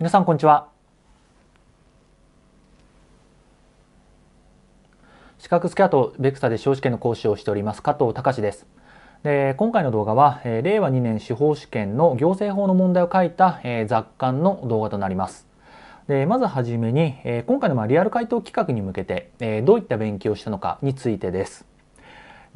皆さんこんにちは資格スキャとベクサで司法試験の講師をしております加藤隆ですで今回の動画は、え令和2年司法試験の行政法の問題を書いた、え雑感の動画となりますでまずはじめに、え今回のまリアル回答企画に向けて、えどういった勉強をしたのかについてです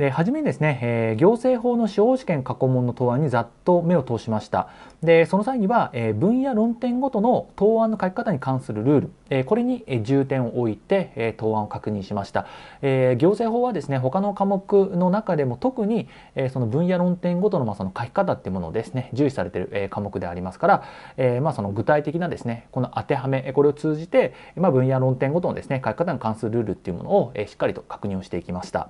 で初めにですね、えー、行政法の司法試験過去問の答案にざっと目を通しましたでその際には、えー、分野論点ごとの答案の書き方に関するルール、えー、これに重点を置いて、え答案を確認しました、え行政法はですね他の科目の中でも特に、えその分野論点ごとの,、まあその書き方っていうものをですね重視されてる、え科目でありますから、えまあ、その具体的なですねこの当てはめこれを通じて、まあ、分野論点ごとのですね書き方に関するルールっていうものを、えしっかりと確認をしていきました。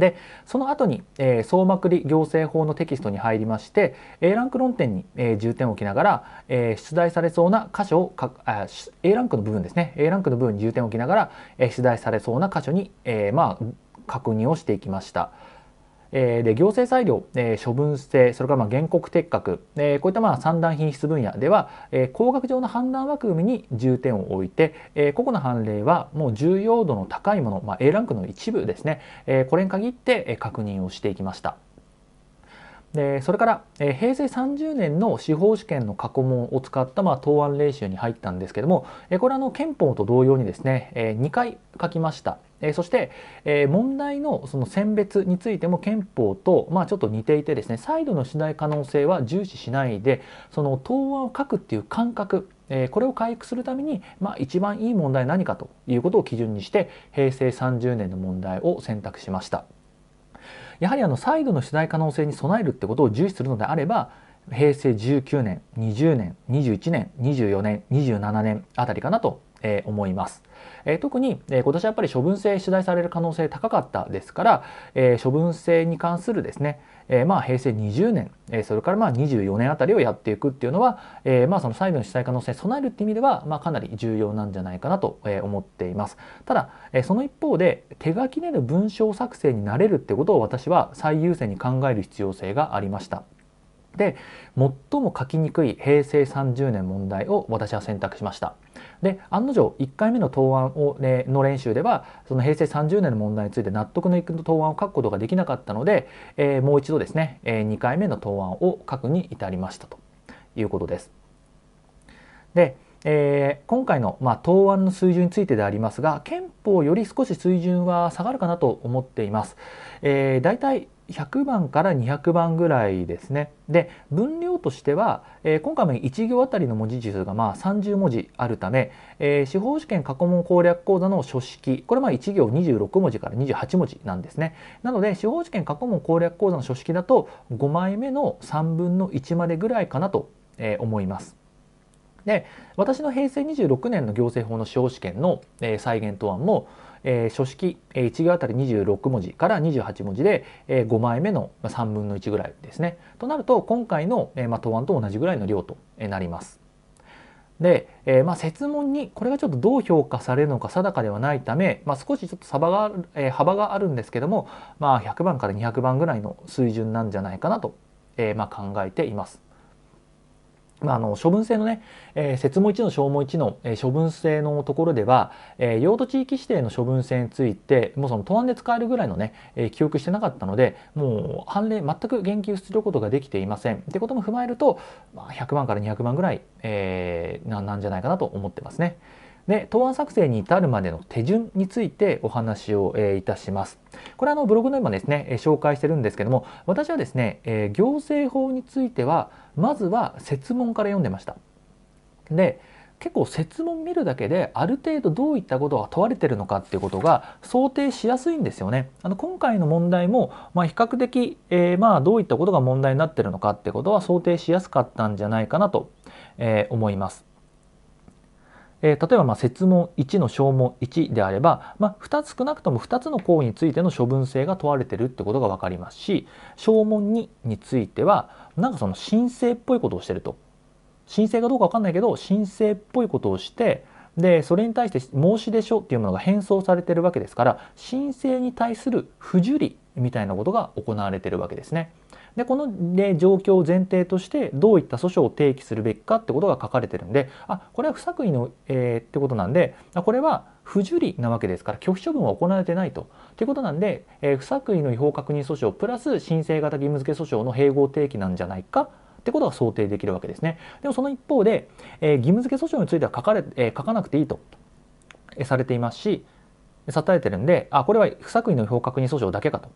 でその後に、えー、総まくり行政法のテキストに入りまして A ランク論点に、えー、重点を置きながら、えー、出題されそうな箇所をかあ A ランクの部分ですね A ランクの部分に重点を置きながら、えー、出題されそうな箇所に、えー、まあ確認をしていきました。えで行政裁量、え処分制それからまあ原告撤格、えこういったまあ三段品質分野では、え額工学上の判断枠組みに重点を置いて、え個々の判例はもう重要度の高いもの、まあ、A ランクの一部ですね、えこれに限って確認をしていきました。でそれから、えー、平成30年の司法試験の過去問を使った、まあ、答案練習に入ったんですけども、えー、これはの憲法と同様にですね、えー、2回書きました。えそして、え問題のその選別についても憲法と、まあ、ちょっと似ていてですね再度のしない可能性は重視しないでその答案を書くっていう感覚えこれを回復するために、まあ、一番いい問題何かということを基準にして平成30年の問題を選択しました。やはりあの再度の取材可能性に備えるってことを重視するのであれば平成19年20年21年24年27年あたりかなと思います。えー、特に、えー、今年やっぱり処分制取材される可能性高かったですから、え処分制に関するですね、えー、まあ平成20年、えー、それからまあ24年あたりをやっていくっていうのは、えー、まあその債務の主体可能性備えるって意味では、まあ、かなり重要なんじゃないかなと思っています。ただ、えー、その一方で手書きでの文章作成になれるってことを私は最優先に考える必要性がありました。で最も書きにくい平成30年問題を私は選択しました。で案の定1回目の答案を、ね、の練習ではその平成30年の問題について納得のいく答案を書くことができなかったので、えー、もう一度ですね、えー、2回目の答案を書くに至りましたということです。でえー、今回の、まあ、答案の水準についてでありますが憲法より少し水準は下がるかなと思っています。えー、だい100番から200番ぐらいですね。で分量としては、えー、今回も1行あたりの文字数がまあ30文字あるため、えー、司法試験過去問攻略講座の書式これまあ1行26文字から28文字なんですね。なので司法試験過去問攻略講座の書式だと5枚目の3分の1までぐらいかなと、思います。で私の平成26年の行政法の司法試験の、再現答案もえー、書式1行あたり26文字から28文字で、えー、5枚目の3分の1ぐらいですね。となると今回の、えーま答案と同じぐらいの量となります。で、えーまあ、設問にこれがちょっとどう評価されるのか定かではないため、まあ、少しちょっと幅が,、えー、幅があるんですけども、まあ、100番から200番ぐらいの水準なんじゃないかなと、えーまあ、考えています。まあ、あの処分制のね、えー、設問1の消も1の、えー、処分制のところでは、えー、用途地域指定の処分制についてもうその答案で使えるぐらいのね、えー、記憶してなかったのでもう判例全く言及することができていませんってことも踏まえると、まあ、100万から200万ぐらい、えー、ななんじゃないかなと思ってますね。で答案作成に至るまでの手順についてお話を、えー、いたします。これはあのブログの今ですねえ紹介してるんですけども私はですね、えー、行政法についてはまずは説問から読んでました。で結構説問見るだけである程度どういったことが問われてるのかっていうことが想定しやすいんですよね。あの今回の問題も、まあ、比較的、えー、まあどういったことが問題になってるのかってことは想定しやすかったんじゃないかなと、えー、思います。えー、例えばまあ設問1の証問1であれば、まあ、2つ少なくとも2つの行為についての処分性が問われてるってことが分かりますし証問2についてはなんかその申請っぽいことをしてると申請かどうか分かんないけど申請っぽいことをしてでそれに対して申し出書っていうものが返送されてるわけですから申請に対する不受理みたいなことが行われてるわけですね。でこの、ね、状況を前提としてどういった訴訟を提起するべきかってことが書かれてるんであこれは不作為の、えー、ってことなんでこれは不受理なわけですから拒否処分は行われてないと。ということなんで、えー、不作為の違法確認訴訟プラス申請型義務付け訴訟の併合提起なんじゃないかってことが想定できるわけですね。でもその一方で、えー、義務付け訴訟については書かれ、えー、書かなくていいと、えされていますし、さたれてるんで、あ、これは不作為の違法確認訴訟だけかと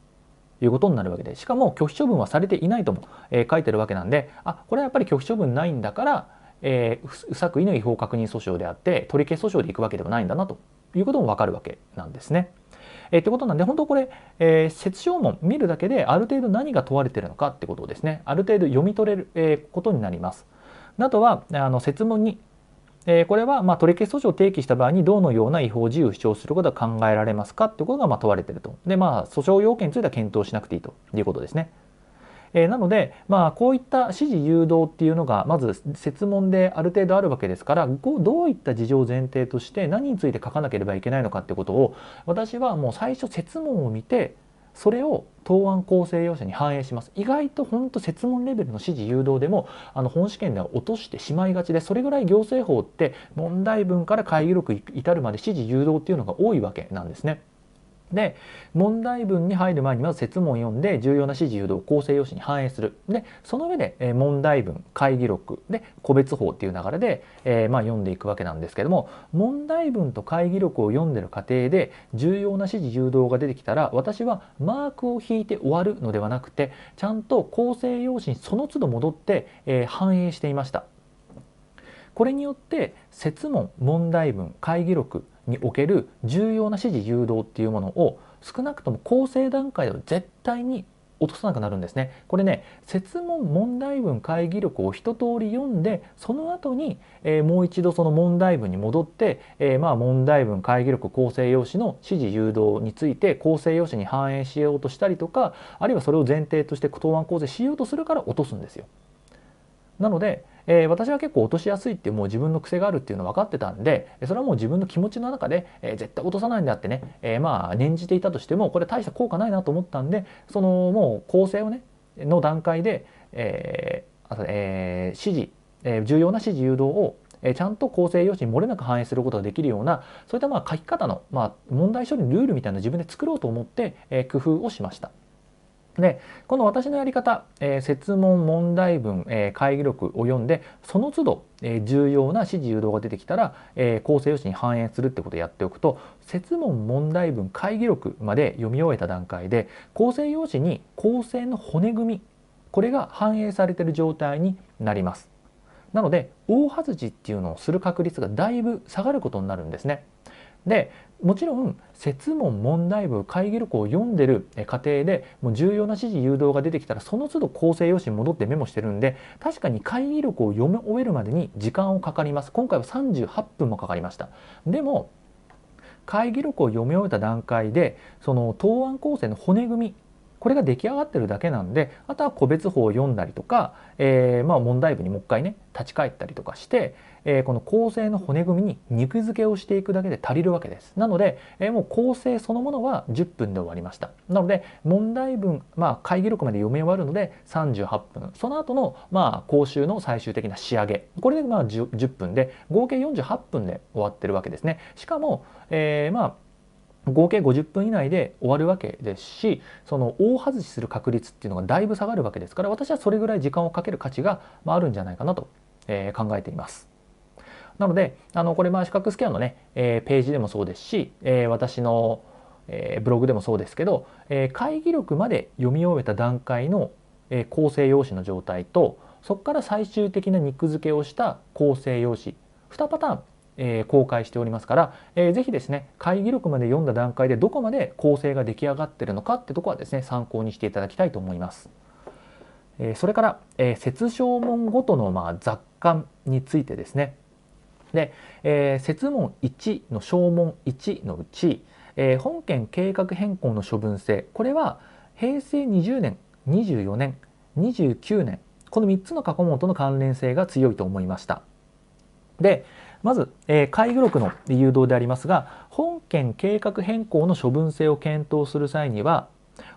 いうことになるわけでしかも拒否処分はされていないとも、え書いてるわけなんであこれはやっぱり拒否処分ないんだから、え不作為の違法確認訴訟であって取り消し訴訟でいくわけでもないんだなということも分かるわけなんですね。えー、ってことなんで本当これ、えー、説証文見るだけである程度何が問われてるのかってことをですねある程度読み取れる、えー、ことになります。あとはあの説問にえー、これはま取り消し訴訟を提起した場合にどのような違法事由を主張することが考えられますかということがま問われていると。で、まあ、訴訟要件については検討しなくていいということですね。えー、なので、まあ、こういった指示誘導っていうのがまず設問である程度あるわけですからどういった事情を前提として何について書かなければいけないのかってことを私はもう最初設問を見てそれを答案構成要請に反映します意外と本当設問レベルの指示誘導でもあの本試験では落としてしまいがちでそれぐらい行政法って問題文から会議録至るまで指示誘導っていうのが多いわけなんですね。で問題文に入る前にまず設問を読んで重要な指示誘導構成用紙に反映するでその上で、え問題文会議録で個別法っていう流れで、えー、まあ、読んでいくわけなんですけども問題文と会議録を読んでる過程で重要な指示誘導が出てきたら私はマークを引いて終わるのではなくてちゃんと構成用紙にその都度戻って、えー、反映していました。これによって設問問題文会議録における重要な指示誘導っていうものを少なくとも構成段階では絶対に落とさなくなるんですね。これね設問問題文会議録を一通り読んでその後に、えー、もう一度その問題文に戻って、えー、まあ問題文会議録構成用紙の指示誘導について構成用紙に反映しようとしたりとかあるいはそれを前提として答案構成しようとするから落とすんですよ。なのでえー、私は結構落としやすいってもう自分の癖があるっていうの分かってたんでそれはもう自分の気持ちの中で、えー、絶対落とさないんだってね、えー、まあ念じていたとしてもこれ大した効果ないなと思ったんでそのもう構成をねの段階で、えーえー、指示、えー、重要な指示誘導をちゃんと構成用紙に漏れなく反映することができるようなそういったまあ書き方の、まあ、問題処理のルールみたいな自分で作ろうと思って、えー、工夫をしました。でこの私のやり方、えー、設問問題文、えー、会議録を読んでその都度、えー、重要な指示誘導が出てきたら、え構成用紙に反映するってことをやっておくと設問問題文会議録まで読み終えた段階で構成用紙に構成の骨組みこれが反映されている状態になります。なので大外しっていうのをする確率がだいぶ下がることになるんですね。でもちろん設問問題文会議録を読んでる過程でもう重要な指示誘導が出てきたらその都度構成用紙に戻ってメモしてるんで確かに会議録を読み終えるまでに時間をかかります今回は38分もかかりましたでも会議録を読み終えた段階でその答案構成の骨組みこれが出来上がってるだけなんであとは個別法を読んだりとか、えー、ま問題文にもう一回ね立ち返ったりとかして、えー、この構成の骨組みに肉付けをしていくだけで足りるわけです。なので、えー、もう構成そのものは10分で終わりました。なので、問題文、まあ、会議録まで読み終わるので38分。その後の、まあ、講習の最終的な仕上げ。これで、まあ10、10, 分で、合計48分で終わってるわけですね。しかも、えー、まあ、合計50分以内で終わるわけですしその大外しする確率っていうのがだいぶ下がるわけですから私はそれぐらい時間をかける価値があるんじゃないかなと考えています。なのであのこれまあ視覚スキャンのね、えー、ページでもそうですし、えー、私の、えー、ブログでもそうですけど、えー、会議録まで読み終えた段階の、えー、構成用紙の状態とそこから最終的な肉付けをした構成用紙2パターンえー、公開しておりますから、えー、ぜひですね会議録まで読んだ段階でどこまで構成が出来上がってるのかってとこはですね参考にしていただきたいと思います。えー、それから、えー、説証文ごとのまあ雑感についてですねで、えー、設問1の証文1のうち、えー、本件計画変更の処分制これは平成20年24年29年この3つの過去問との関連性が強いと思いました。でまず、えー、会議録の誘導でありますが本件計画変更の処分性を検討する際には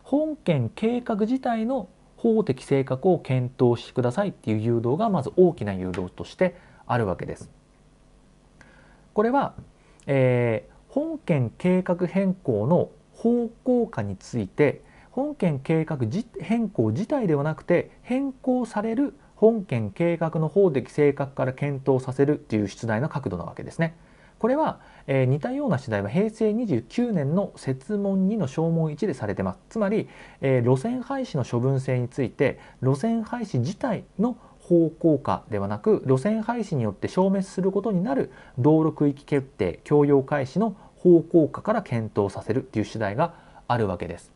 本件計画自体の法的性格を検討してくださいっていう誘導がまず大きな誘導としてあるわけです。これは、えー、本件計画変更の方向化について本件計画変更自体ではなくて変更される本件計画の法的性格から検討させるという出題の角度なわけですね。これは、えー、似たような次第は平成29年の設問2の小問1でされてますつまり、えー、路線廃止の処分性について路線廃止自体の方向化ではなく路線廃止によって消滅することになる道路区域決定共用開始の方向化から検討させるという主題があるわけです。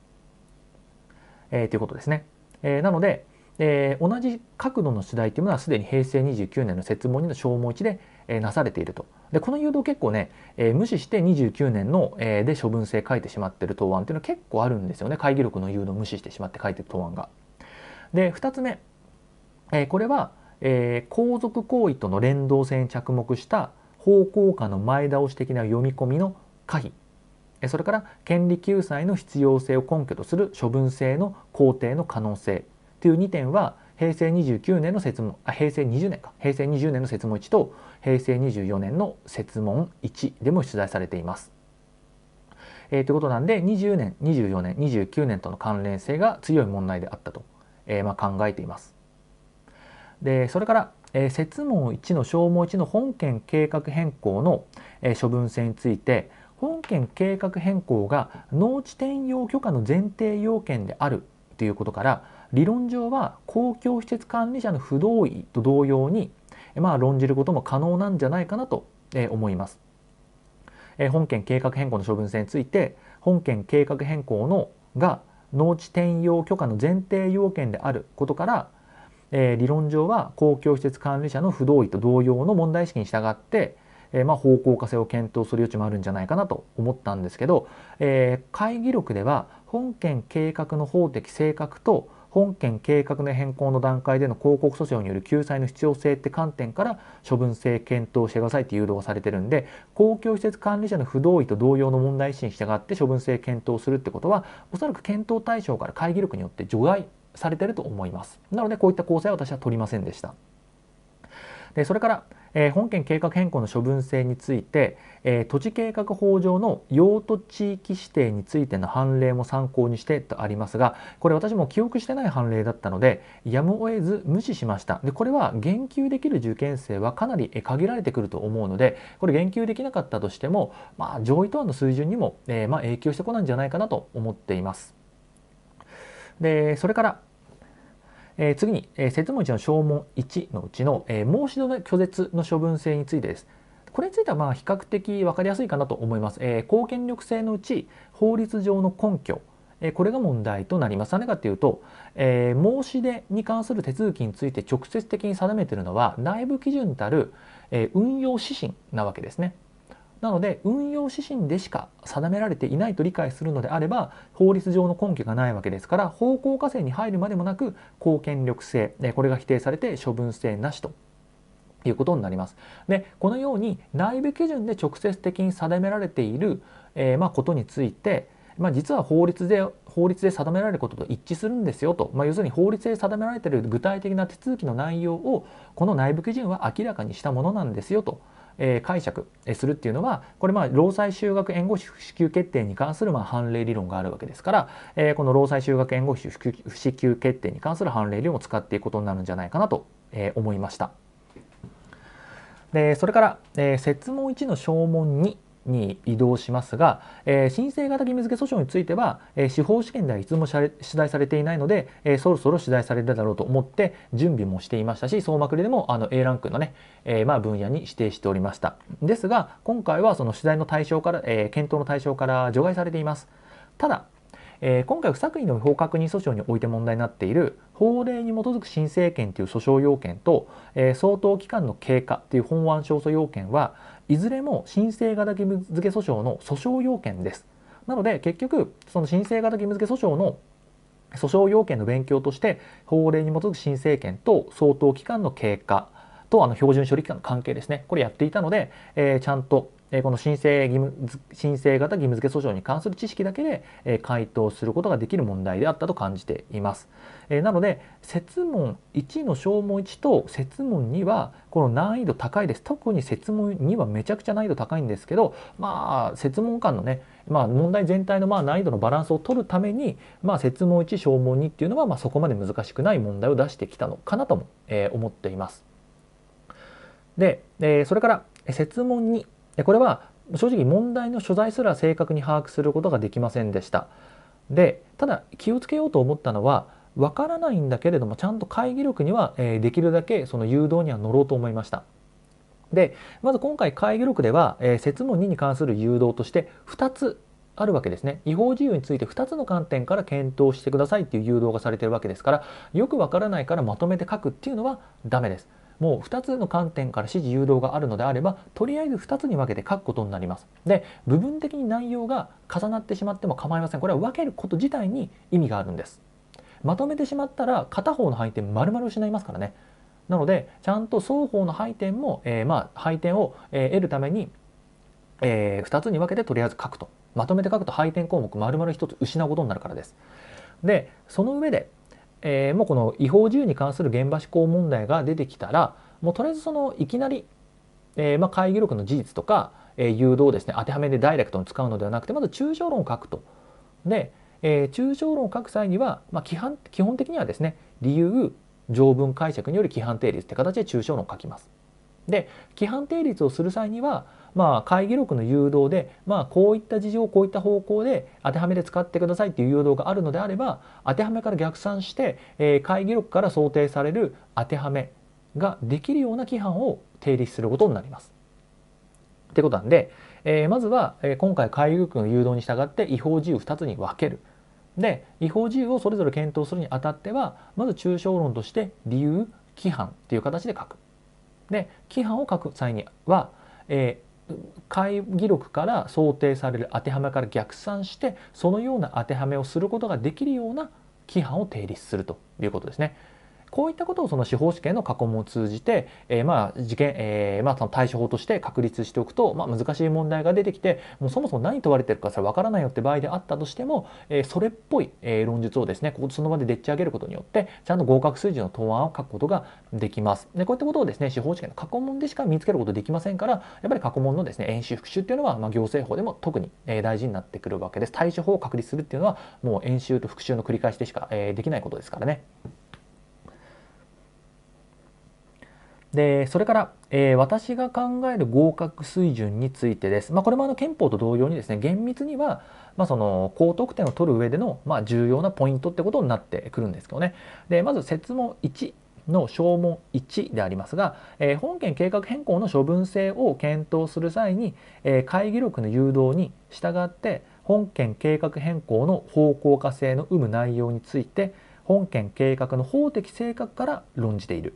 えー、ということですね。えー、なので、えー、同じ角度の主題というものはすでに平成29年の設問にの消耗地で、えー、なされていると。でこの誘導結構ね、えー、無視して29年の、えー、で処分性書いてしまってる答案っていうのは結構あるんですよね会議録の誘導を無視してしまって書いてる答案が。で2つ目えー、これは、えー、皇族行為との連動性に着目した方向下の前倒し的な読み込みの可否それから権利救済の必要性を根拠とする処分性の肯定の可能性という2点は平成29年の説問あ平成20年か平成20年の説問1と平成24年の説問1でも出題されています。えー、ということなんで20年24年29年との関連性が強い問題であったと、えー、まあ考えています。でそれから、えー、問1の消耗1の本件計画変更の、えー、処分性について本件計画変更が農地転用許可の前提要件であるということから理論上は公共施設管理者の不同意と同様に、えまあ、論じることも可能なんじゃないかなと、えー、思います。えー、本件計画変更の処分性について本件計画変更のが農地転用許可の前提要件であることからえー、理論上は公共施設管理者の不同意と同様の問題意識に従って、えー、まあ、方向化性を検討する余地もあるんじゃないかなと思ったんですけど、えー、会議録では本件計画の法的性格と本件計画の変更の段階での広告訴訟による救済の必要性って観点から処分性検討してくださいって誘導されてるんで公共施設管理者の不同意と同様の問題意識に従って処分性検討するってことはおそらく検討対象から会議録によって除外されてると思います。なのでこういった構成は私は取りませんでした。でそれから、えー、本件計画変更の処分性について、えー、土地計画法上の用途地域指定についての判例も参考にしてとありますがこれ私も記憶してない判例だったのでやむを得ず無視しましたでこれは言及できる受験生はかなり限られてくると思うのでこれ言及できなかったとしても、まあ、上位との水準にも、えー、まあ、影響してこないんじゃないかなと思っています。で、それから、えー、次に、えー、説文1の証文1のうちの、えー、申し出の拒絶の処分性についてです。これについてはまあ比較的分かりやすいかなと思います。えー、公権力性のうち法律上の根拠、えー、これが問題となります。何ぜかというと、えー、申し出に関する手続きについて直接的に定めているのは内部基準たる、えー、運用指針なわけですね。なので運用指針でしか定められていないと理解するのであれば法律上の根拠がないわけですから方向化線に入るまでもなく公権力性これが否定されて処分性なしということになります。でこのように内部基準で直接的に定められている、えー、まあ、ことについて、まあ、実は法律で法律で定められることと一致するんですよと、まあ、要するに法律で定められている具体的な手続きの内容をこの内部基準は明らかにしたものなんですよとえ解釈するっていうのはこれまあ労災就学援護支給決定に関するま判例理論があるわけですから、えこの労災就学援護不支給決定に関する判例理論を使っていくことになるんじゃないかなと、え思いました。でそれから、え設問1の小問2に移動しますが、えー、申請型義務付け訴訟については、えー、司法試験ではいつも取材されていないので、えー、そろそろ取材されるだろうと思って準備もしていましたし総まくりでもあの A ランクのね、えまあ、分野に指定しておりましたですが今回はその取材の対象から、え検討の対象から除外されていますただえー、今回不作為の法確認訴訟において問題になっている法令に基づく申請権という訴訟要件と、えー、相当期間の経過という本案勝訴要件は、いずれも申請型義務付け訴訟の訴訟要件です。なので結局その申請型義務付け訴訟の訴訟要件の勉強として法令に基づく申請権と相当期間の経過とあの標準処理期間の関係ですねこれやっていたので、えー、ちゃんとこの申請義務申請型義務付け訴訟に関する知識だけで回答することができる問題であったと感じています。なので設問1の消耗1と設問2はこの難易度高いです。特に設問2はめちゃくちゃ難易度高いんですけどまあ設問間のね、まあ、問題全体のまあ難易度のバランスを取るために、まあ、設問1消耗2っていうのはまあそこまで難しくない問題を出してきたのかなとも思っています。でそれから設問2これは正直問題の所在すら正確に把握することができませんでした。でただ気をつけようと思ったのはわからないんだけれどもちゃんと会議録にはできるだけその誘導には乗ろうと思いました。でまず今回会議録では、説問2に関する誘導として2つあるわけですね違法事由について2つの観点から検討してくださいっていう誘導がされているわけですからよくわからないからまとめて書くっていうのはダメですもう2つの観点から指示誘導があるのであればとりあえず2つに分けて書くことになります。で部分的に内容が重なってしまっても構いませんこれは分けること自体に意味があるんです。まとめてしまったら片方の配点丸々失いますからね。なのでちゃんと双方の配点も、えー、まあ配点を、え得るために、えー、2つに分けてとりあえず書くとまとめて書くと配点項目丸々1つ失うことになるからです。でその上でえー、もうこの違法自由に関する現場施行問題が出てきたらもうとりあえずそのいきなり、えー、まあ、会議録の事実とか、えー、誘導をですね当てはめでダイレクトに使うのではなくてまず抽象論を書くと。で、え抽象論を書く際には、まあ、基本基本的にはですね理由条文解釈により規範定律って形で抽象論を書きます。で規範定律をする際には、まあ、会議録の誘導で、まあ、こういった事情こういった方向で当てはめで使ってくださいっていう誘導があるのであれば当てはめから逆算して、えー、会議録から想定される当てはめができるような規範を定立することになります。ってことなんで、えー、まずは、えー、今回会議録の誘導に従って違法自由2つに分ける。で違法自由をそれぞれ検討するにあたってはまず抽象論として理由規範っていう形で書く。で規範を書く際には、えー、会議録から想定される当てはめから逆算してそのような当てはめをすることができるような規範を定立するということですね。こういったことをその司法試験の過去問を通じて、えー、まあ事件、えー、まあその対処法として確立しておくと、まあ、難しい問題が出てきてもうそもそも何問われてるかそれ分からないよって場合であったとしても、えー、それっぽい、え論述をですねここその場ででっち上げることによってちゃんと合格水準の答案を書くことができます。でこういったことをですね司法試験の過去問でしか見つけることできませんからやっぱり過去問のですね演習復習っていうのは、まあ、行政法でも特に大事になってくるわけです。対処法を確立するっていうのはもう演習と復習の繰り返しでしか、えできないことですからね。でそれから、えー、私が考える合格水準についてです、まあ、これもあの憲法と同様にですね厳密には、まあ、その高得点を取る上での、まあ、重要なポイントってことになってくるんですけどねでまず設問1の証文1でありますが、えー、本件計画変更の処分性を検討する際に、えー、会議録の誘導に従って本件計画変更の方向化性の有無内容について本件計画の法的性格から論じている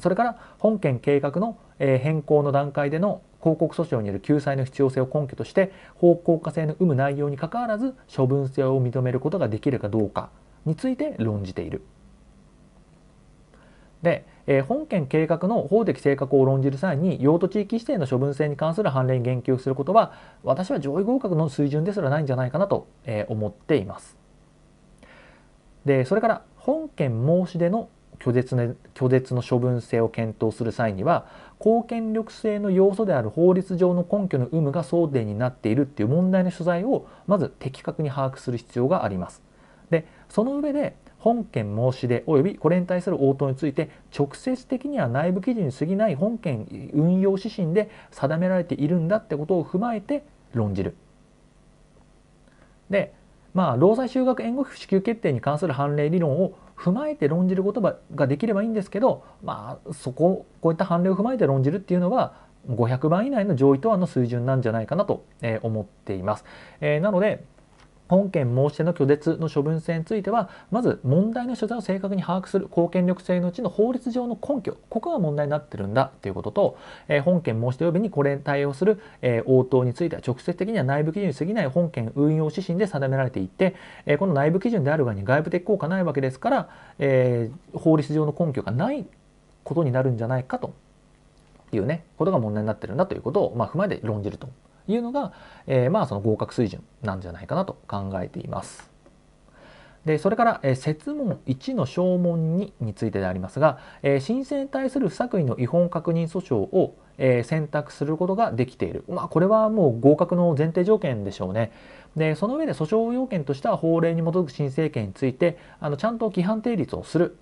それから本件計画の変更の段階での広告訴訟による救済の必要性を根拠として方向化性の有無内容にかかわらず処分性を認めることができるかどうかについて論じている。で、え本件計画の法的性格を論じる際に用途地域指定の処分性に関する判例に言及することは私は上位合格の水準ですらないんじゃないかなと、え思っています。でそれから本件申し出の拒絶の拒絶の処分性を検討する際には公権力性の要素である法律上の根拠の有無が争点になっているっていう問題の所在をまず的確に把握する必要があります。でその上で本件申し出及びこれに対する応答について直接的には内部記事に過ぎない本件運用指針で定められているんだってことを踏まえて論じる。でまあ労災就学援護費支給決定に関する判例理論を踏まえて論じることができればいいんですけど、まあ、そここういった判例を踏まえて論じるっていうのは500番以内の上位答案の水準なんじゃないかなと思っています。えー、なので本件申し出の拒絶の処分性についてはまず問題の所在を正確に把握する公権力性のうちの法律上の根拠ここが問題になってるんだということと、えー、本件申し出及びにこれに対応する、えー、応答については直接的には内部基準に過ぎない本件運用指針で定められていて、えー、この内部基準であるがに外部的効果ないわけですから、え法律上の根拠がないことになるんじゃないかというねことが問題になってるんだということを、まあ、踏まえて論じると。いうのが、えー、まあその合格水準なんじゃないかなと考えています。でそれから、えー、説問1の証問2についてでありますが、えー、申請に対する不作為の違法確認訴訟を、えー、選択することができている、まあ、これはもう合格の前提条件でしょうね。でその上で訴訟要件としては法令に基づく申請権についてあのちゃんと規範定律をする。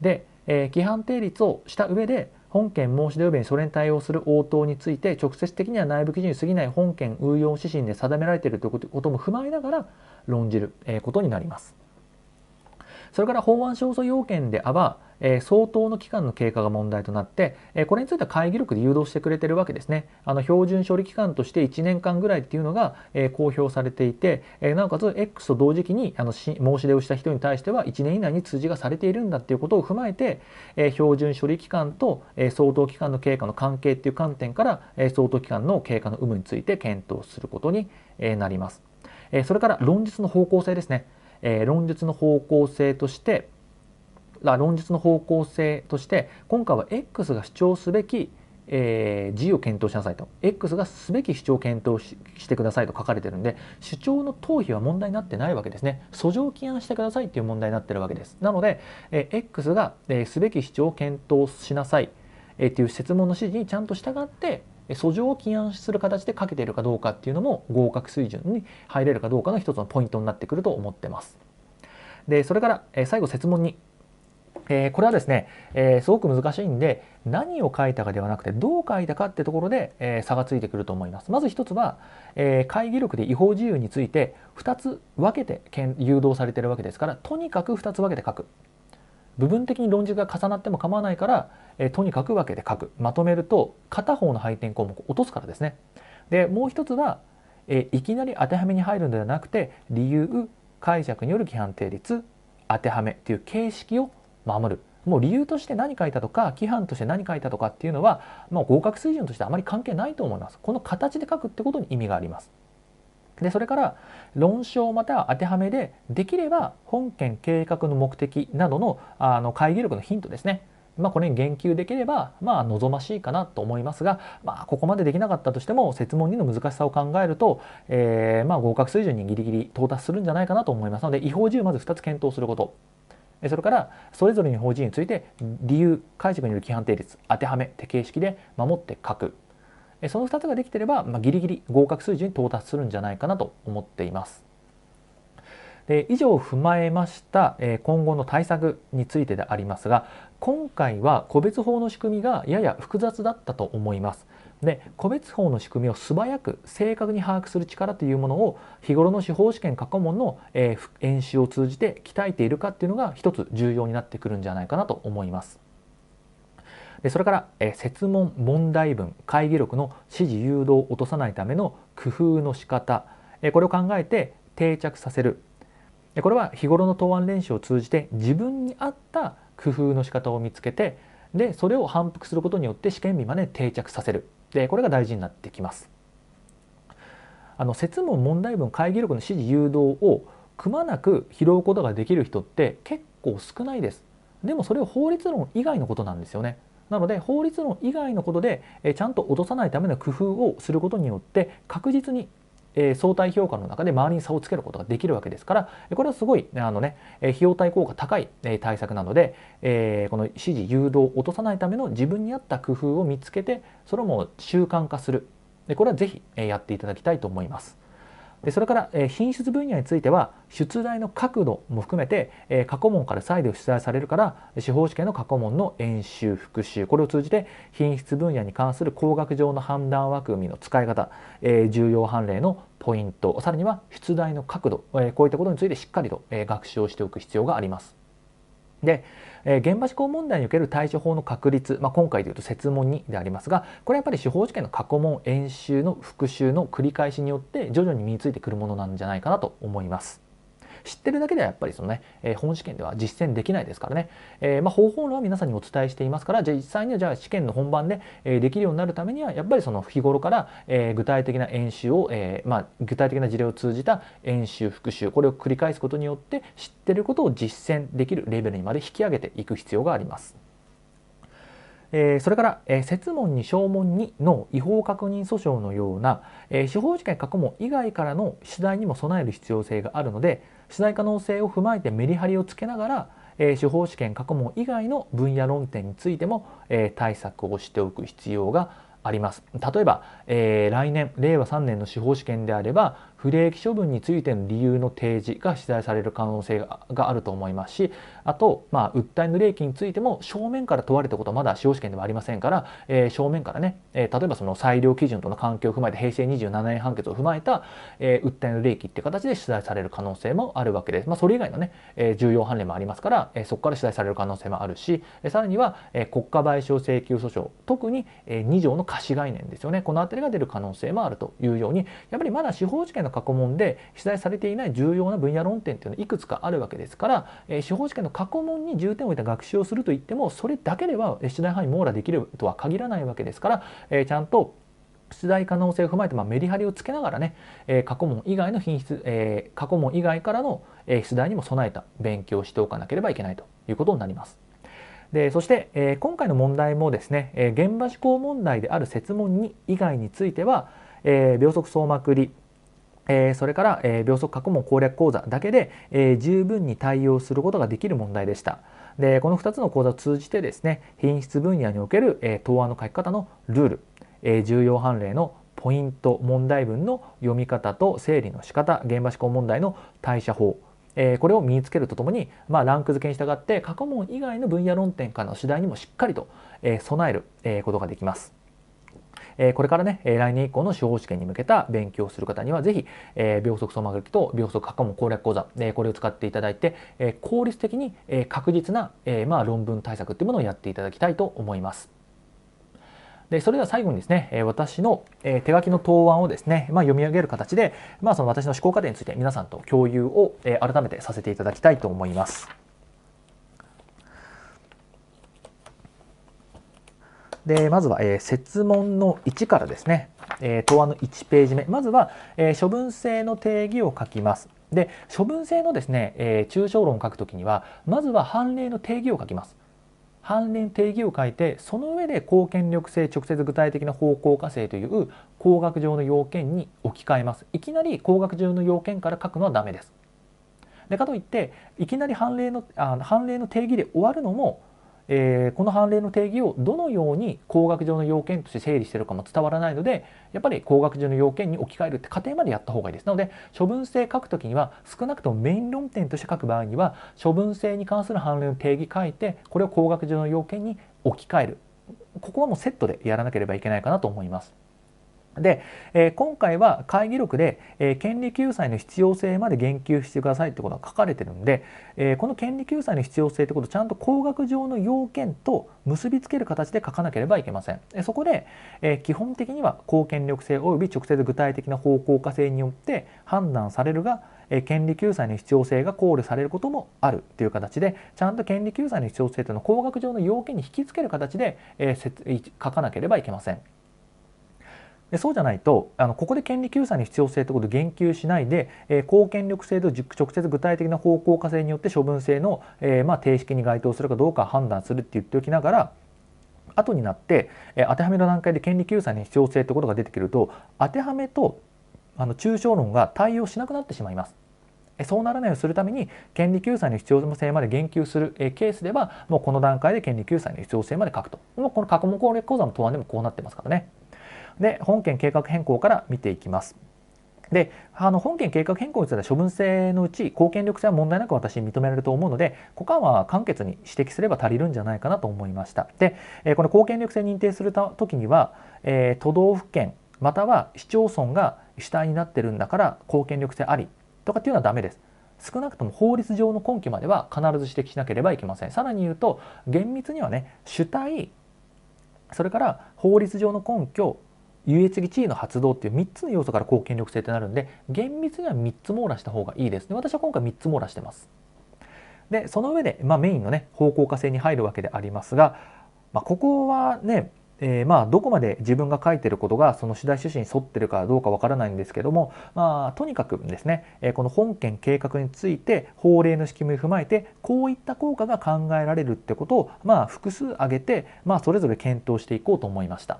で、え規範定率をした上で本件申し出及びにそれに対応する応答について直接的には内部基準に過ぎない本件運用指針で定められているということも踏まえながら論じることになります。それから法案勝訴要件であば、え相当の期間の経過が問題となって、えこれについては会議録で誘導してくれてるわけですね。あの標準処理期間として1年間ぐらいっていうのが、え公表されていて、えなおかつ X と同時期にあの申し出をした人に対しては1年以内に通知がされているんだっていうことを踏まえて、え標準処理期間と、え相当期間の経過の関係っていう観点から、え相当期間の経過の有無について検討することに、なります。えそれから論述の方向性ですね。えー、論述の方向性として論述の方向性として今回は X が主張すべき、えー、G を検討しなさいと X がすべき主張を検討してくださいと書かれてるんで主張の頭皮は問題になってないわけですね訴状を起案してくださいっていう問題になってるわけですなので、えー、X が、えー、すべき主張を検討しなさい、えっていう設問の指示にちゃんと従って訴状を起案する形でかけているかどうかっていうのも合格水準に入れるかどうかの一つのポイントになってくると思ってます。でそれから、え最後設問にえー、これはですね、えー、すごく難しいんで何を書いたかではなくてどう書いたかってところで、えー、差がついてくると思います。まず一つは、え会議録で違法自由について2つ分けて誘導されてるわけですからとにかく2つ分けて書く部分的に論述が重なっても構わないから、えー、とにかく分けて書くまとめると片方の配点項目を落とすからですね。でもう一つは、えー、いきなり当てはめに入るのではなくて理由解釈による規範定律当てはめという形式を守るもう理由として何書いたとか規範として何書いたとかっていうのは、まあ、合格水準としてあまり関係ないと思いますこの形で書くってことに意味がありますでそれから論証または当てはめでできれば本件計画の目的などのあの会議力のヒントですねまあ、これに言及できれば、まあ、望ましいかなと思いますが、まあ、ここまでできなかったとしても設問2の難しさを考えると、えー、まあ合格水準にギリギリ到達するんじゃないかなと思いますので違法自由まず2つ検討することそれからそれぞれの法人について理由解釈による規範定律当てはめ手形式で守って書くその2つができてれば、まあ、ギリギリ合格水準に到達するんじゃないかなと思っています。で以上を踏まえました、え今後の対策についてでありますが今回は個別法の仕組みがやや複雑だったと思います。で個別法の仕組みを素早く正確に把握する力というものを日頃の司法試験過去問の、え演習を通じて鍛えているかっていうのが一つ重要になってくるんじゃないかなと思います。でそれから、え設問問題文会議録の指示誘導を落とさないための工夫の仕方、えこれを考えて定着させるこれは日頃の答案練習を通じて自分に合った工夫の仕方を見つけてでそれを反復することによって試験日まで定着させるでこれが大事になってきます。あの説問問題文会議録の指示誘導をくまなく拾うことができる人って結構少ないです。でもそれは法律論以外のことなんですよね。なので法律論以外のことで、えちゃんと落とさないための工夫をすることによって確実にえ相対評価の中で周りに差をつけることができるわけですからこれはすごいあのね費用対効果高い対策なので、えこの指示誘導を落とさないための自分に合った工夫を見つけてそれも習慣化するでこれは是非やっていただきたいと思います。でそれから、え品質分野については出題の角度も含めて、え過去問から再度出題されるから司法試験の過去問の演習復習これを通じて品質分野に関する工学上の判断枠組みの使い方、え重要判例のポイントさらには出題の角度、えこういったことについてしっかりと、え学習をしておく必要があります。でえ現場施行問題における対処法の確立、まあ、今回でいうと設問2でありますがこれはやっぱり司法試験の過去問演習の復習の繰り返しによって徐々に身についてくるものなんじゃないかなと思います。知ってるだけではやっぱりそのね、え本試験では実践できないですからね、えまあ、方法論は皆さんにお伝えしていますからじゃあ実際にはじゃあ試験の本番で、えできるようになるためにはやっぱりその日頃から、え具体的な演習を、えまあ、具体的な事例を通じた演習復習これを繰り返すことによって知ってることを実践できるレベルにまで引き上げていく必要があります。えー、それから、えー、説問に証問にの違法確認訴訟のような、えー、司法試験過去問以外からの取材にも備える必要性があるのでしない可能性を踏まえてメリハリをつけながら、えー、司法試験過去問以外の分野論点についても、えー、対策をしておく必要があります例えば、えー、来年令和3年の司法試験であれば不利益処分についての理由の提示が取材される可能性があると思いますしあと、まあ、訴えの利益についても正面から問われたことはまだ司法試験ではありませんから、えー、正面からね、えー、例えばその裁量基準との関係を踏まえて平成27年判決を踏まえた、えー、訴えの利益っていう形で取材される可能性もあるわけです。まあ、それ以外のね、えー、重要判例もありますから、えー、そこから取材される可能性もあるし、えー、さらには、えー、国家賠償請求訴訟、特に、えー、2条の可視概念ですよね。この辺りが出る可能性もあるというように、やっぱりまだ司法試験の過去問で取材されていない重要な分野論点っていうのはいくつかあるわけですから、えー、司法試験の過去問に重点を置いた学習をするといってもそれだけでは出題範囲網羅できるとは限らないわけですから、えー、ちゃんと出題可能性を踏まえて、まあ、メリハリをつけながらね、えー、過去問以外の品質、えー、過去問以外からの、え出題にも備えた勉強をしておかなければいけないということになります。でそして、え今回の問題もですね、え現場思考問題である設問2以外については、え秒速総まくりえそれから、え秒速過去問攻略講座だけで、え十分に対応することができる問題でした。でこの2つの講座を通じてですね品質分野における、え答案の書き方のルール、え重要判例のポイント問題文の読み方と整理の仕方現場思考問題の対処法えこれを身につけるとともに、まあ、ランク付けに従って過去問以外の分野論点からの次第にもしっかりと、え備える、えことができます。えこれからね、来年以降の司法試験に向けた勉強をする方には、ぜひ、え秒速相馬書きと秒速過去問攻略講座、えこれを使っていただいて、え効率的に、え確実な、えまあ、論文対策っていうものをやっていただきたいと思います。でそれでは最後にですね私の手書きの答案をですね、まあ、読み上げる形で、まあ、その私の思考過程について皆さんと共有を改めてさせていただきたいと思います。でまずは、えー、設問の1からですね、えー、答案の1ページ目まずは、えー、処分性の定義を書きます。で処分性のですね、えー、抽象論を書くときにはまずは判例の定義を書きます。判例の定義を書いてその上で貢献力性直接具体的な方向化性という工学上の要件に置き換えます。いきなり工学上の要件から書くのはダメです。でかといっていきなり判例のあ判例の定義で終わるのもえー、この判例の定義をどのように工学上の要件として整理してるかも伝わらないのでやっぱり工学上の要件に置き換えるって過程までやった方がいいですなので処分性書くときには少なくともメイン論点として書く場合には処分性に関する判例の定義書いてこれを工学上の要件に置き換えるここはもうセットでやらなければいけないかなと思います。で、えー、今回は会議録で、えー、権利救済の必要性まで言及してくださいってことが書かれてるんで、えー、この権利救済の必要性ってことをちゃんと工学上の要件と結びつける形で書かなければいけません。そこで、えー、基本的には公権力性及び直接具体的な方向化性によって判断されるが、えー、権利救済の必要性が考慮されることもあるという形でちゃんと権利救済の必要性というのを工学上の要件に引き付ける形で、えー、書かなければいけません。でそうじゃないとあのここで権利救済の必要性ってことを言及しないで、えー、公権力制度直接具体的な方向化性によって処分制の、えー、まあ、定式に該当するかどうか判断するって言っておきながら後になって、えー、当てはめの段階で権利救済の必要性ってことが出てくると当てはめとあの抽象論が対応しなくなってしまいます。そうならないようにするために権利救済の必要性まで言及するケースではもうこの段階で権利救済の必要性まで書くともうこの過去略講座の答案でもこうなってますからね。で本件計画変更から見ていきます。であの本件計画変更については処分性のうち貢献力性は問題なく私認められると思うので股間は簡潔に指摘すれば足りるんじゃないかなと思いましたでこの貢献力性認定する時には、え都道府県または市町村が主体になってるんだから貢献力性ありとかっていうのはダメです少なくとも法律上の根拠までは必ず指摘しなければいけませんさらに言うと厳密にはね主体それから法律上の根拠優越的地位の発動っていう3つの要素から公権力制ってなるんで厳密には3つ網羅した方がいいですね私は今回3つ網羅してますでその上で、まあ、メインのね方向化性に入るわけでありますが、まあ、ここはねえー、まあどこまで自分が書いてることがその主題趣旨に沿ってるかどうかわからないんですけども、まあ、とにかくですね、えー、この本件計画について法令の仕組みを踏まえてこういった効果が考えられるってことを、まあ、複数挙げて、まあ、それぞれ検討していこうと思いました。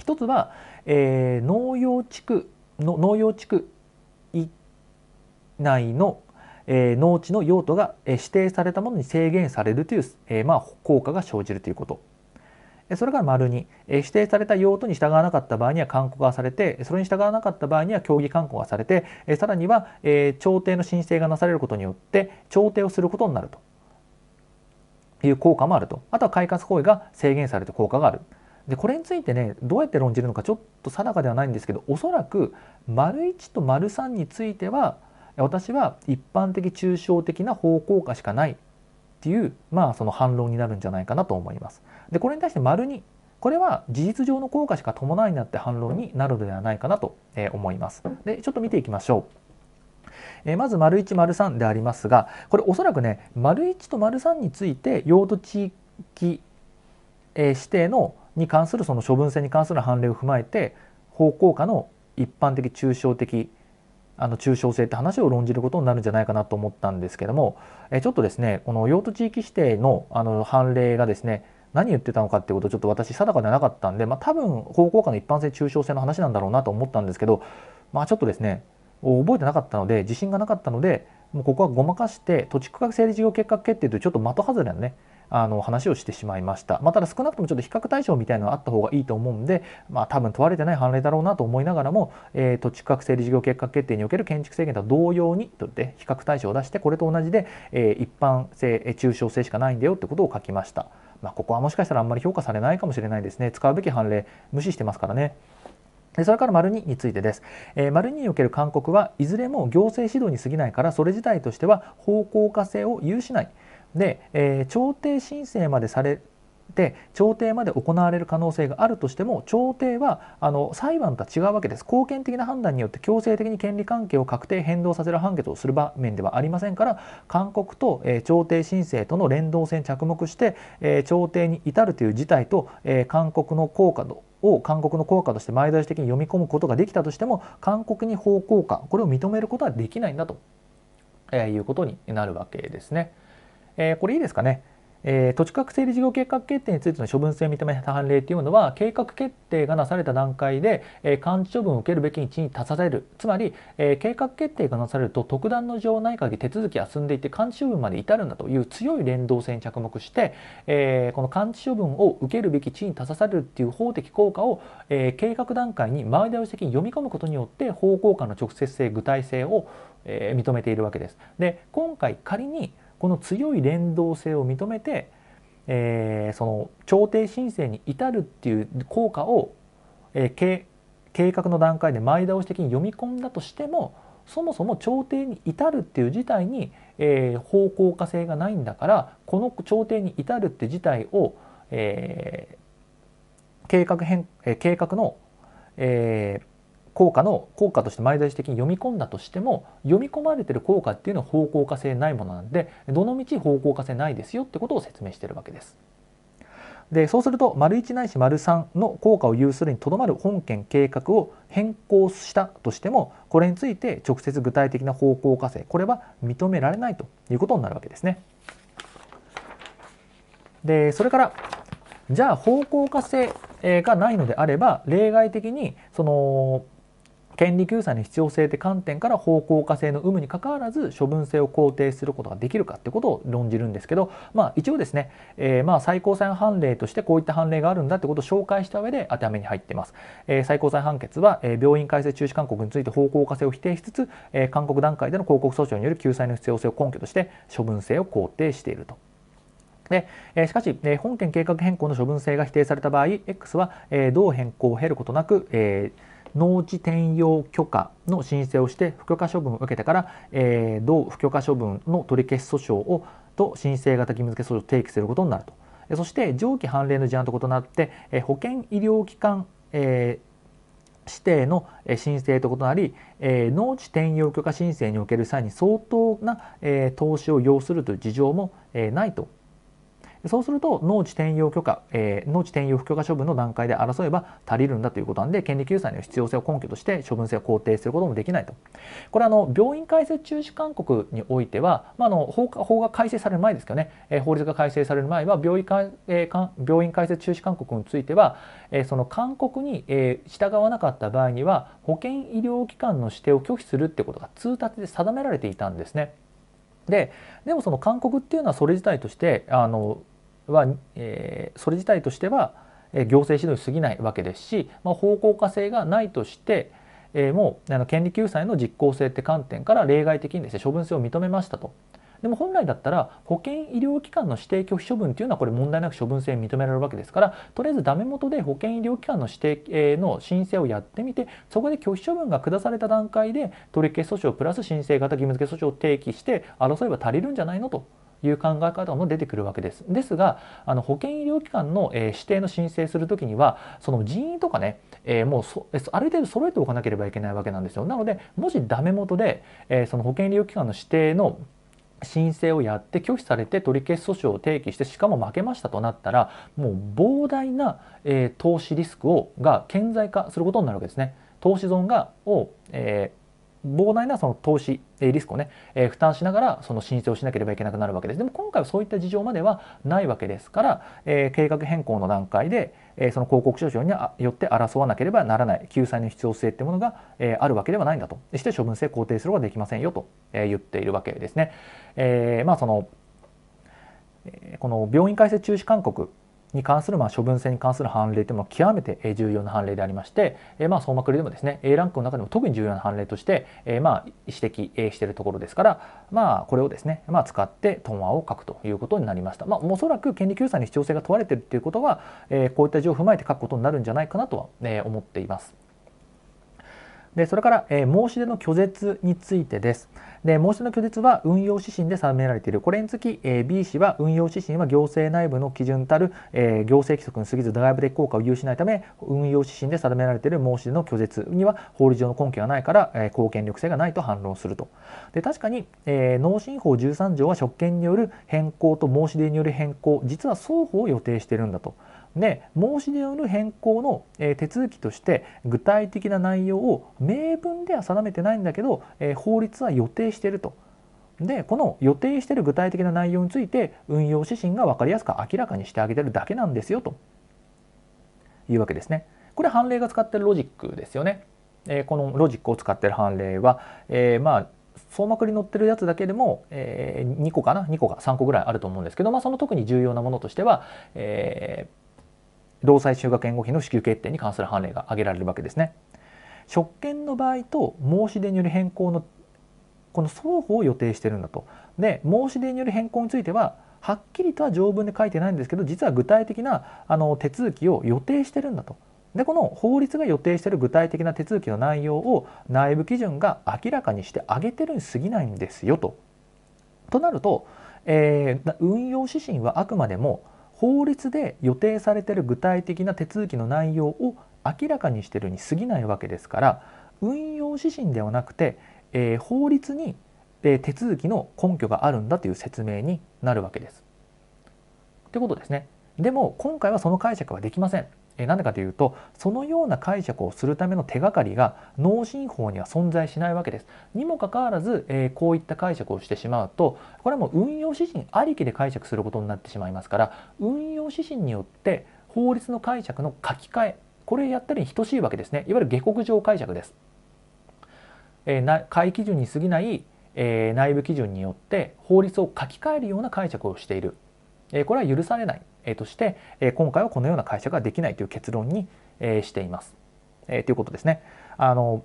一つは、えー、農業地区の農業地区内の、えー、農地の用途が、え指定されたものに制限されるという、えーまあ、効果が生じるということ。それから丸2、指定された用途に従わなかった場合には勧告がされて、それに従わなかった場合には協議勧告がされて、さらには調停の申請がなされることによって、調停をすることになるという効果もあると。あとは快活行為が制限されて効果がある。でこれについてねどうやって論じるのかちょっと定かではないんですけどおそらく丸1と丸3については私は一般的抽象的な方向化しかないっていうまあその反論になるんじゃないかなと思います。でこれに対して丸2これは事実上の効果しか伴いなって反論になるのではないかなと思います。でちょっと見ていきましょう。えまず丸1丸3でありますがこれおそらくね丸1と丸3について用途地域、え指定のに関するその処分制に関する判例を踏まえて方向下の一般的抽象的あの抽象性って話を論じることになるんじゃないかなと思ったんですけどもえちょっとですねこの用途地域指定のあの判例がですね何言ってたのかっていうことをちょっと私定かではなかったんで、まあ、多分方向下の一般性抽象性の話なんだろうなと思ったんですけど、まあ、ちょっとですね覚えてなかったので自信がなかったのでもうここはごまかして土地区画整理事業計画決定というちょっと的外れのねあの話をしてしまいました、まあ、ただ少なくともちょっと比較対象みたいなのがあった方がいいと思うんで、まあ、多分問われてない判例だろうなと思いながらも、えー、土地区画整理事業計画決定における建築制限とは同様にとって比較対象を出してこれと同じで、えー、一般性抽象性しかないんだよってことを書きました。まあ、ここはもしかしたらあんまり評価されないかもしれないですね使うべき判例無視してますからね。それから丸2についてです。えー、丸2における勧告はいずれも行政指導に過ぎないからそれ自体としては方向化性を有しない。で、えー、調停申請までされて調停まで行われる可能性があるとしても調停はあの裁判とは違うわけです貢献的な判断によって強制的に権利関係を確定変動させる判決をする場面ではありませんから勧告と、えー、調停申請との連動性に着目して、えー、調停に至るという事態と、えー、勧告の効果度を勧告の効果として前倒し的に読み込むことができたとしても勧告に法効果これを認めることはできないんだと、えー、いうことになるわけですね。えー、これいいですかね。えー、土地確整理事業計画決定についての処分性認めた判例というのは計画決定がなされた段階で、えー、管理処分を受けるべきに地に立たされるつまり、えー、計画決定がなされると特段の事情ない限り手続きは進んでいて管理処分まで至るんだという強い連動性に着目して、えー、この管理処分を受けるべき地に立たされるっていう法的効果を、えー、計画段階に前倒し的に読み込むことによって方向感の直接性具体性を、えー、認めているわけです。で今回仮にこの強い連動性を認めて、えー、その調停申請に至るっていう効果を、えー、計画の段階で前倒し的に読み込んだとしてもそもそも調停に至るっていう事態に、えー、方向化性がないんだからこの調停に至るって事態を、えー、計画変、えー、計画の、えー、効果の効果として前倒し的に読み込んだとしても読み込まれてる効果っていうのは方向化性ないものなんでどのち方向化性ないですよってことを説明してるわけです。でそうすると丸1ないし丸3の効果を有するにとどまる本件計画を変更したとしてもこれについて直接具体的な方向化性これは認められないということになるわけですね。でそれからじゃあ方向化性がないのであれば例外的にその権利救済の必要性って観点から方向化性の有無にかかわらず処分性を肯定することができるかってことを論じるんですけど、まあ、一応ですね、えー、まあ最高裁判例としてこういった判例があるんだってことを紹介した上で当てはめに入ってます、えー、最高裁判決は、えー、病院改正中止勧告について方向化性を否定しつつ、えー、勧告段階での広告訴訟による救済の必要性を根拠として処分性を肯定しているとで、えしかし、え本件計画変更の処分性が否定された場合 X は、えう変更を経ることなく、えー農地転用許可の申請をして不許可処分を受けてから、えー、同不許可処分の取り消し訴訟をと申請型義務付け訴訟を提起することになるとそして上記判例の事案と異なって、えー、保険医療機関、えー指定の申請と異なり、え農地転用許可申請における際に相当な、え投資を要するという事情も、えないとそうすると農地転用許可、えー、農地転用不許可処分の段階で争えば足りるんだということなんで権利救済の必要性を根拠として処分性を肯定することもできないとこれあの病院開設中止勧告においては、まあ、あの法法が改正される前ですけどね、えー、法律が改正される前は病院,、えー、病院開設中止勧告については、えー、その勧告に、えー、従わなかった場合には保健医療機関の指定を拒否するってことが通達で定められていたんですね。ででもその勧告っていうのはそれ自体としてあのは、えー、それ自体としては行政指導に過ぎないわけですし、まあ、方向化性がないとして、えー、もうあの権利救済の実効性って観点から例外的にですね処分性を認めましたと。でも本来だったら保険医療機関の指定拒否処分というのはこれ問題なく処分性認められるわけですからとりあえずダメ元で保険医療機関の指定の申請をやってみてそこで拒否処分が下された段階で取り消し訴訟プラス申請型義務付け訴訟を提起して争えば足りるんじゃないのという考え方も出てくるわけです。ですがあの保険医療機関の、え指定の申請するときにはその人員とかね、えもうそある程度揃えておかなければいけないわけなんですよ。なのでもしダメ元で、えその保険医療機関の指定の申請をやって拒否されて取り消し訴訟を提起してしかも負けましたとなったらもう膨大な、えー、投資リスクをが顕在化することになるわけですね。投資損がを、えー、膨大なその投資リスクをね、えー、負担しながらその申請をしなければいけなくなるわけです。でも今回はそういった事情まではないわけですから、えー、計画変更の段階で、えー、その広告書状によって争わなければならない救済の必要性ってものが、えー、あるわけではないんだとして処分性肯定するこはできませんよと、えー、言っているわけですね。えー、まあそのこの病院開設中止勧告に関する、まあ、処分性に関する判例というのは極めて重要な判例でありまして、えまあ、総りでもですね A ランクの中でも特に重要な判例として、えまあ、指摘しているところですから、まあ、これをですね、まあ、使って問話を書くということになりました、まあ、おそらく権利救済に必要性が問われているということは、えこういった事情を踏まえて書くことになるんじゃないかなとは、え思っています。でそれから、えー、申し出の拒絶についてです。で申し出の拒絶は運用指針で定められている。これにつき、えー、B 氏は運用指針は行政内部の基準たる、えー、行政規則に過ぎず外部的効果を有しないため運用指針で定められている申し出の拒絶には法律上の根拠がないから、えー、公権力性がないと反論すると。で確かに、えー、農信法13条は職権による変更と申し出による変更実は双方を予定しているんだと。で申し出による変更の、え手続きとして具体的な内容を明文では定めてないんだけど、え法律は予定してると。でこの予定してる具体的な内容について運用指針が分かりやすく明らかにしてあげてるだけなんですよというわけですね。これ判例が使ってるロジックですよね。えこのロジックを使ってる判例は、えー、まあ総膜に載ってるやつだけでも、えー、2個かな2個か3個ぐらいあると思うんですけど、まあ、その特に重要なものとしては、え労災就学援護費の支給決定に関する判例が挙げられるわけですね。職権の場合と申し出による変更のこの双方を予定してるんだと。で申し出による変更についてははっきりとは条文で書いてないんですけど実は具体的なあの手続きを予定してるんだと。でこの法律が予定している具体的な手続きの内容を内部基準が明らかにしてあげてるに過ぎないんですよと。となると、えー、運用指針はあくまでも法律で予定されてる具体的な手続きの内容を明らかにしてるに過ぎないわけですから運用指針ではなくて、えー、法律に、えー、手続きの根拠があるんだという説明になるわけです。ってことですね。でも今回はその解釈はできません。えなんでかというとそのような解釈をするための手がかりが脳神法には存在しないわけです。にもかかわらず、えこういった解釈をしてしまうとこれはもう運用指針ありきで解釈することになってしまいますから運用指針によって法律の解釈の書き換えこれやったりに等しいわけですねいわゆる下克上解釈です。えな会基準に過ぎない、え内部基準によって法律を書き換えるような解釈をしているこれは許されないとして今回はこのような解釈ができないという結論にしています。ということですね。あの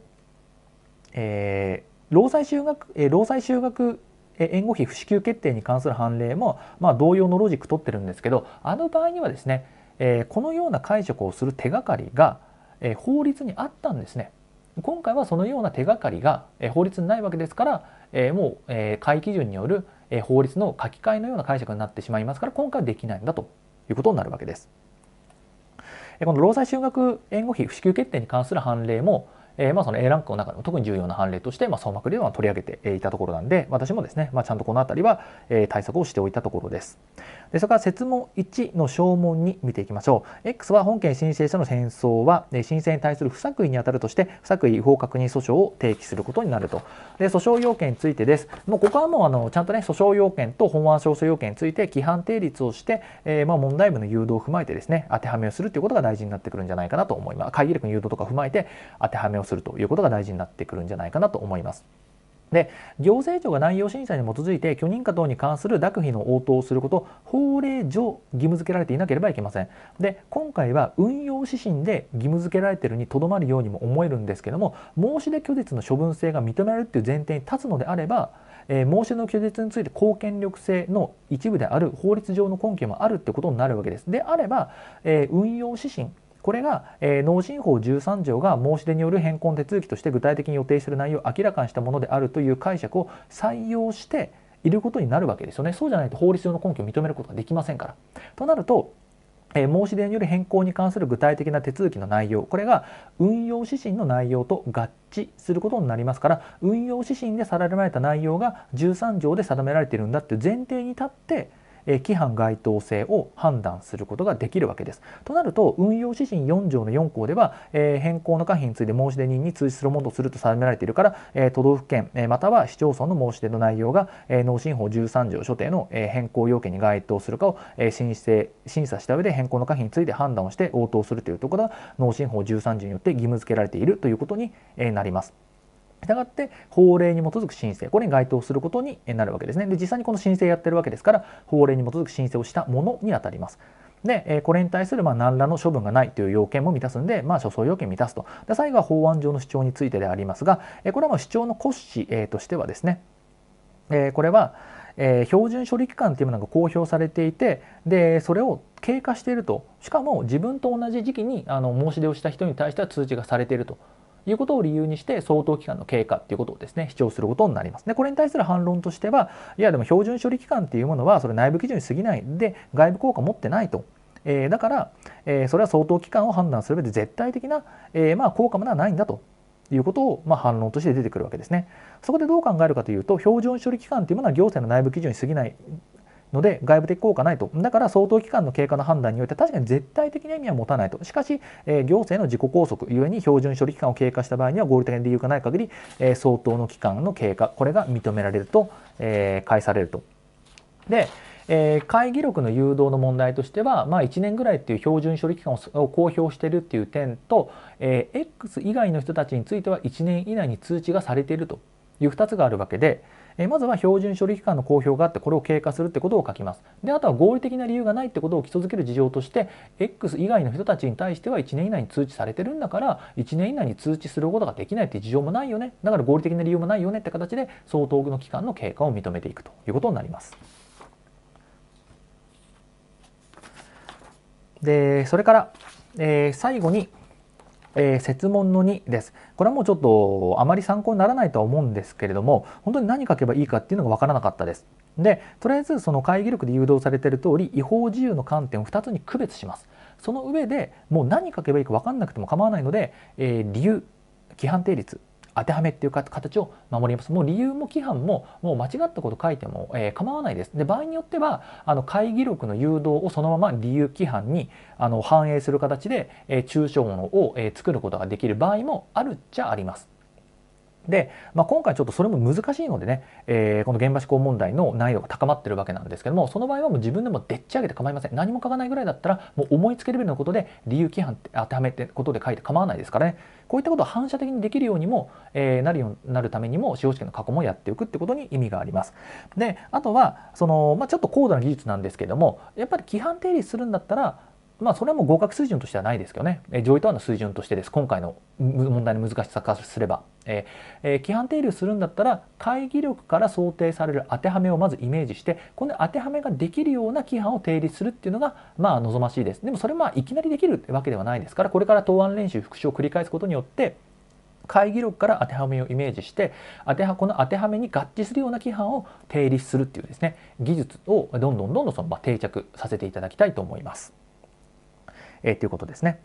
えー、労災就学、え労災就学援護費不支給決定に関する判例も、まあ、同様のロジック取ってるんですけどあの場合にはですね、えー、このような解釈をする手がかりが、えー、法律にあったんですね。今回はそのような手がかりが、えー、法律にないわけですから、えー、もう、えー、会基準による、え法律の書き換えのような解釈になってしまいますから今回はできないんだということになるわけです。えこの労災就学援護費不支給決定に関する判例も、えー、まあその A ランクの中でも特に重要な判例として、まあ、総幕では取り上げていたところなんで私もですね、まあ、ちゃんとこの辺りはえ対策をしておいたところです。でそれから設問1の証文に見ていきましょう。X は本件申請者の返送は、申請に対する不作為にあたるとして、不作為違法確認訴訟を提起することになると。で、訴訟要件についてです。もうここはもうあのちゃんとね、訴訟要件と本案証書要件について規範定律をして、えー、まあ問題文の誘導を踏まえてですね、当てはめをするということが大事になってくるんじゃないかなと思います。会議力の誘導とか踏まえて当てはめをするということが大事になってくるんじゃないかなと思います。で行政庁が内容審査に基づいて許認可等に関する諾費の応答をすること法令上義務付けられていなければいけませんで今回は運用指針で義務付けられてるにとどまるようにも思えるんですけども申し出拒絶の処分性が認められるっていう前提に立つのであればえー、申し出の拒絶について公権力性の一部である法律上の根拠もあるってことになるわけです。であれば、えー、運用指針これが、えー、農信法13条が申し出による変更手続きとして具体的に予定している内容を明らかにしたものであるという解釈を採用していることになるわけですよね。そうじゃないと法律上の根拠を認めることができませんから。となると、え申し出による変更に関する具体的な手続きの内容これが運用指針の内容と合致することになりますから運用指針で定められた内容が13条で定められているんだっていう前提に立って規範該当性を判断することができるわけです。となると運用指針4条の4項では、変更の可否について申し出人に通知するものとすると定められているから、都道府県、または市町村の申し出の内容が、農信法13条所定の、変更要件に該当するかを、申請審査した上で変更の可否について判断をして応答するというところが農信法13条によって義務付けられているということになります。したがって法令に基づく申請これに該当することになるわけですねで実際にこの申請やってるわけですから法令に基づく申請をしたものにあたりますでこれに対するま何らの処分がないという要件も満たすんで、まあ、諸相要件満たすとで最後は法案上の主張についてでありますがこれはま主張の骨子としてはですねこれはえ標準処理期間というものが公表されていてでそれを経過しているとしかも自分と同じ時期にあの申し出をした人に対しては通知がされているということを理由にして相当期間の経過ということをですね主張することになります。でこれに対する反論としてはいやでも標準処理期間っていうものはそれ内部基準に過ぎないで外部効果持ってないと。えー、だから、えー、それは相当期間を判断する上で絶対的な、えー、まあ効果もないんだということをまあ反論として出てくるわけですね。そこでどう考えるかというと標準処理期間というものは行政の内部基準に過ぎないので外部的効果ないとだから相当期間の経過の判断において確かに絶対的な意味は持たないとしかし、え行政の自己拘束ゆえに標準処理期間を経過した場合には合理的な理由がない限り、え相当の期間の経過これが認められると、え返されると。でえー、会議録の誘導の問題としては、まあ、1年ぐらいっていう標準処理期間を公表しているっていう点と、えー、X 以外の人たちについては1年以内に通知がされているという2つがあるわけで、えまずは標準処理期間の公表があってこれを経過するってことを書きますであとは合理的な理由がないってことを基礎づける事情として X 以外の人たちに対しては1年以内に通知されてるんだから1年以内に通知することができないって事情もないよねだから合理的な理由もないよねって形で相当の期間の経過を認めていくということになります。でそれから、えー、最後にえー、説問の2です。これはもうちょっとあまり参考にならないとは思うんですけれども、本当に何書けばいいかっていうのが分からなかったです。で、とりあえずその会議力で誘導されてる通り、違法自由の観点を2つに区別します。その上でもう何書けばいいか分かんなくても構わないので、えー、理由、規範定律当てはめっていう形を守ります。もう理由も規範ももう間違ったこと書いても、えー、構わないです。で場合によってはあの会議録の誘導をそのまま理由規範にあの反映する形で、え抽象ものを、えー、作ることができる場合もあるっちゃあります。で、まあ、今回ちょっとそれも難しいのでね、えー、この現場思考問題の難易度が高まってるわけなんですけどもその場合はもう自分でもでっち上げて構いません何も書かないぐらいだったらもう思いつけレベルのことで理由規範って当てはめてことで書いて構わないですからねこういったことを反射的にできるようにも、えー、なるようになるためにも司法試験の過去もやっておくってことに意味があります。であとはその、まあ、ちょっと高度な技術なんですけどもやっぱり規範定理するんだったらまあ、それも合格水準としてはないですけどね、えー、上位タワの水準としてです。今回の問題の難しさ化すれば、えーえー、規範定理をするんだったら、会議力から想定される当てはめをまずイメージして、この当てはめができるような規範を定理するっていうのが、まあ、望ましいです。でも、それまあ、いきなりできるわけではないですから、これから答案練習、復習を繰り返すことによって、会議力から当てはめをイメージして当てはこの当てはめに合致するような規範を定立するっていうですね技術をどんどんどんどんその、ま定着させていただきたいと思います。えー、ということですね。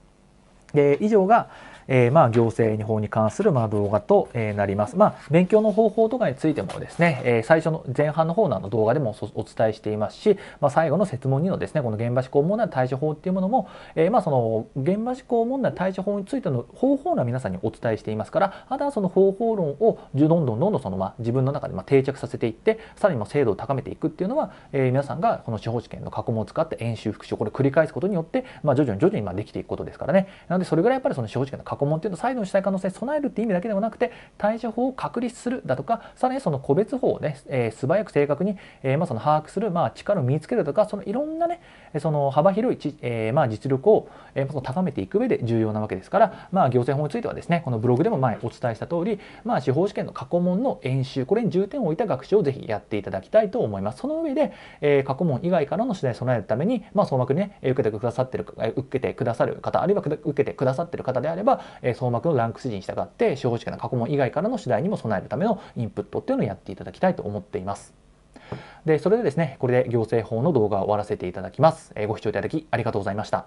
で以上が、えー、まあ行政法に関するまあ動画と、えー、なります。まあ勉強の方法とかについてもですね、えー、最初の前半の方の動画でもお伝えしていますし、まあ、最後の説問2のですねこの現場思考問題対処法っていうものも、えー、まあその現場思考問題対処法についての方法の皆さんにお伝えしていますからあとはその方法論をどんどんどんどんそのまあ自分の中でまあ定着させていってさらにも精度を高めていくっていうのは、えー、皆さんがこの司法試験の過去問を使って演習復習これを繰り返すことによって、まあ、徐々に徐々にまあできていくことですからね。でそれぐらいやっぱりその司法試験の過去問っていうのを再度したい可能性に備えるって意味だけではなくて対処法を確立するだとかさらにその個別法をね、えー、素早く正確に、えー、まあその把握する、まあ、力を身につけるとかそのいろんなねその幅広いえー、まあ実力を、えー、その高めていく上で重要なわけですから、まあ、行政法についてはですねこのブログでも前お伝えした通り、まあ、司法試験の過去問の演習これに重点を置いた学習をぜひやっていただきたいと思います。その上で、えー、過去問以外からの取材に備えるために、まあ、総額に、ね、受けてくださってる受けてくださる方あるいは受けててくださってる方であれば、え総幕のランク指示に従って司法試験の過去問以外からの取材にも備えるためのインプットっていうのをやっていただきたいと思っています。でそれでですねこれで行政法の動画を終わらせていただきます、えご視聴いただきありがとうございました。